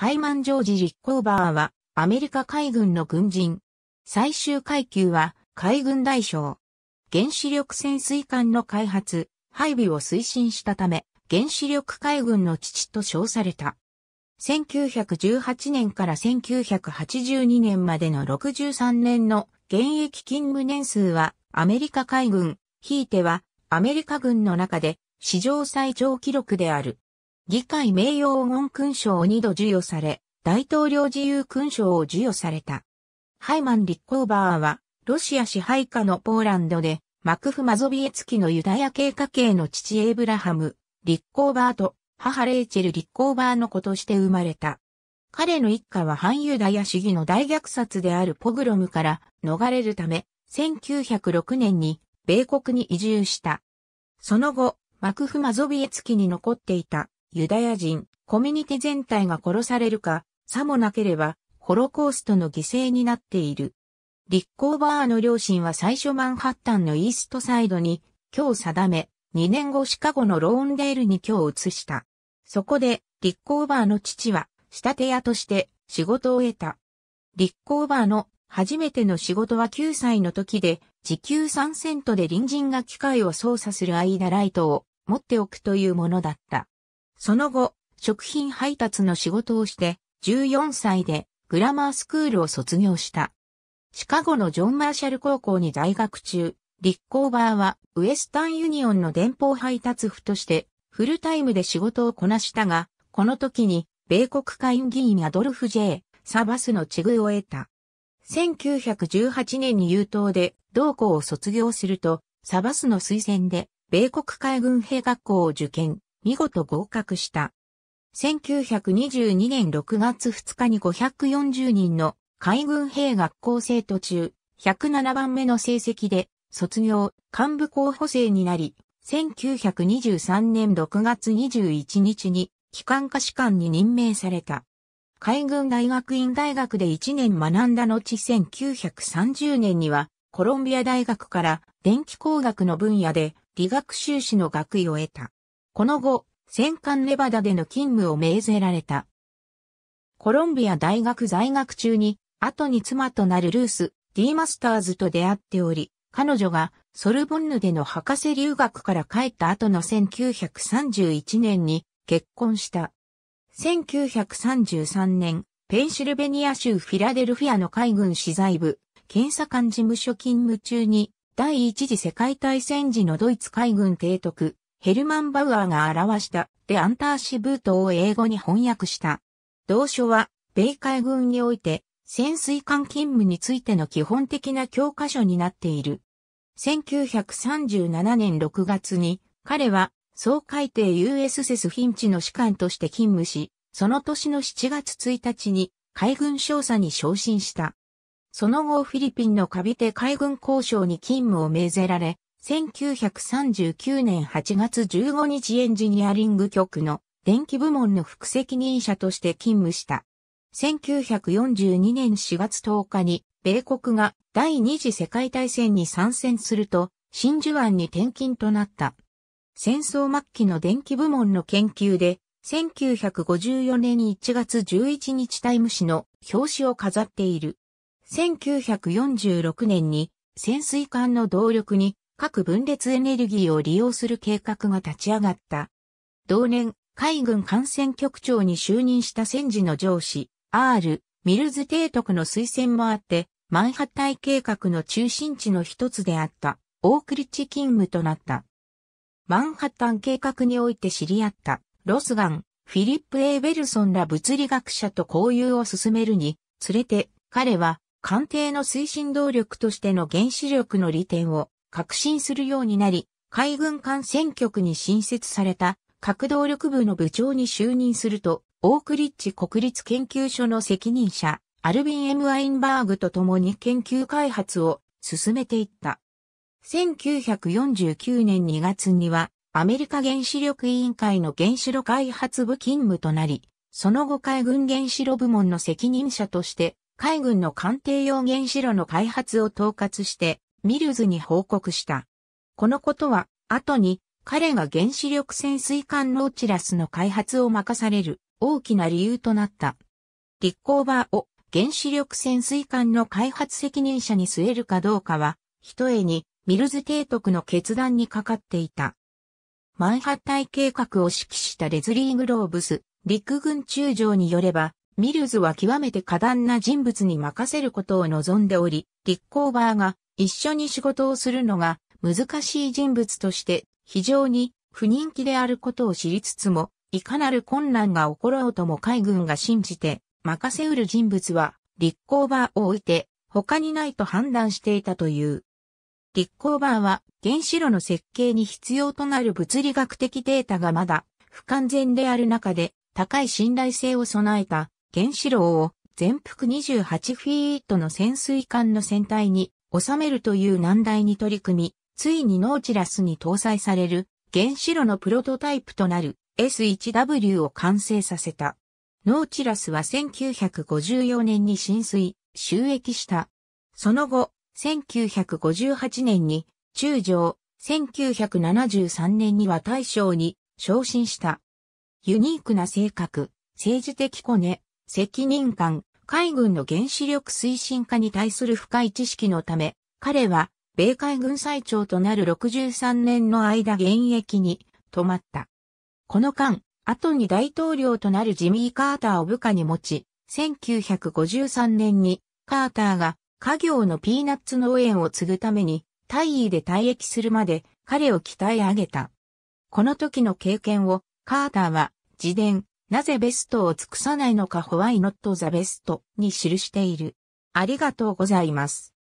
ハイマン・ジョージ・リッコーバーは、アメリカ海軍の軍人。最終階級は、海軍大将。原子力潜水艦の開発、配備を推進したため、原子力海軍の父と称された。1918年から1982年までの63年の現役勤務年数はアメリカ海軍、ひいてはアメリカ軍の中で史上最長記録である。議会名誉黄金勲章を2度授与され、大統領自由勲章を授与された。ハイマン・リッコーバーは、ロシア支配下のポーランドで、マクフ・マゾビエツキのユダヤ系家系の父エイブラハム、リッコーバーと母レイチェル・リッコーバーの子として生まれた。彼の一家は反ユダヤ主義の大虐殺であるポグロムから逃れるため、1906年に米国に移住した。その後、マクフ・マゾビエツキに残っていたユダヤ人、コミュニティ全体が殺されるか、さもなければ、ホロコーストの犠牲になっている。リッコーバーの両親は最初マンハッタンのイーストサイドに、今日定め、2年後シカゴのローンデールに今日移した。そこで、リッコーバーの父は、仕立て屋として仕事を得た。リッコーバーの初めての仕事は9歳の時で、時給3セントで隣人が機械を操作する間ライトを持っておくというものだった。その後、食品配達の仕事をして、14歳でグラマースクールを卒業した。シカゴのジョン・マーシャル高校に在学中、リッコーバーはウエスタンユニオンの電報配達府としてフルタイムで仕事をこなしたが、この時に米国会議員アドルフ・ジェ J. サバスの地遇を得た。1918年に優等で同校を卒業すると、サバスの推薦で米国海軍兵学校を受験。見事合格した。1922年6月2日に540人の海軍兵学校生徒中、107番目の成績で卒業、幹部候補生になり、1923年6月21日に機関科士官に任命された。海軍大学院大学で1年学んだ後1930年にはコロンビア大学から電気工学の分野で理学修士の学位を得た。この後、戦艦ネバダでの勤務を命ぜられた。コロンビア大学在学中に、後に妻となるルース、D マスターズと出会っており、彼女がソルボンヌでの博士留学から帰った後の1931年に結婚した。1933年、ペンシルベニア州フィラデルフィアの海軍資材部、検査官事務所勤務中に、第一次世界大戦時のドイツ海軍提督、ヘルマン・バウアーが表したデ・アンターシブートを英語に翻訳した。同書は、米海軍において、潜水艦勤務についての基本的な教科書になっている。1937年6月に、彼は、総海底 US セスフィンチの士官として勤務し、その年の7月1日に、海軍少佐に昇進した。その後フィリピンのカビテ海軍交渉に勤務を命ぜられ、1939年8月15日エンジニアリング局の電気部門の副責任者として勤務した。1942年4月10日に米国が第二次世界大戦に参戦すると真珠湾に転勤となった。戦争末期の電気部門の研究で1954年1月11日タイム誌の表紙を飾っている。1946年に潜水艦の動力に各分裂エネルギーを利用する計画が立ち上がった。同年、海軍艦船局長に就任した戦時の上司、R、ミルズ提督の推薦もあって、マンハッタイ計画の中心地の一つであった、オークリッチ勤務となった。マンハッタン計画において知り合った、ロスガン、フィリップ・エウベルソンら物理学者と交流を進めるに、連れて、彼は、艦艇の推進動力としての原子力の利点を革新するようになり、海軍艦船局に新設された核動力部の部長に就任すると、オークリッチ国立研究所の責任者、アルビン・エム・ワインバーグと共に研究開発を進めていった。1949年2月には、アメリカ原子力委員会の原子炉開発部勤務となり、その後海軍原子炉部門の責任者として、海軍の艦艇用原子炉の開発を統括して、ミルズに報告した。このことは、後に、彼が原子力潜水艦ローチラスの開発を任される大きな理由となった。リッコーバーを原子力潜水艦の開発責任者に据えるかどうかは、ひとえにミルズ提督の決断にかかっていた。マンハッタイ計画を指揮したレズリー・グローブス、陸軍中将によれば、ミルズは極めて過断な人物に任せることを望んでおり、リッコーバーが一緒に仕事をするのが難しい人物として非常に不人気であることを知りつつも、いかなる困難が起ころうとも海軍が信じて任せうる人物は立候場を置いて他にないと判断していたという。立候場は原子炉の設計に必要となる物理学的データがまだ不完全である中で高い信頼性を備えた原子炉を全幅28フィートの潜水艦の船体に収めるという難題に取り組み、ついにノーチラスに搭載される原子炉のプロトタイプとなる S1W を完成させた。ノーチラスは1954年に浸水、収益した。その後、1958年に中将、1973年には大将に昇進した。ユニークな性格、政治的コネ、責任感、海軍の原子力推進化に対する深い知識のため、彼は、米海軍最長となる63年の間現役に止まった。この間、後に大統領となるジミー・カーターを部下に持ち、1953年にカーターが家業のピーナッツ農園を継ぐために大尉で退役するまで彼を鍛え上げた。この時の経験をカーターは自伝なぜベストを尽くさないのかホワイノットザベストに記している。ありがとうございます。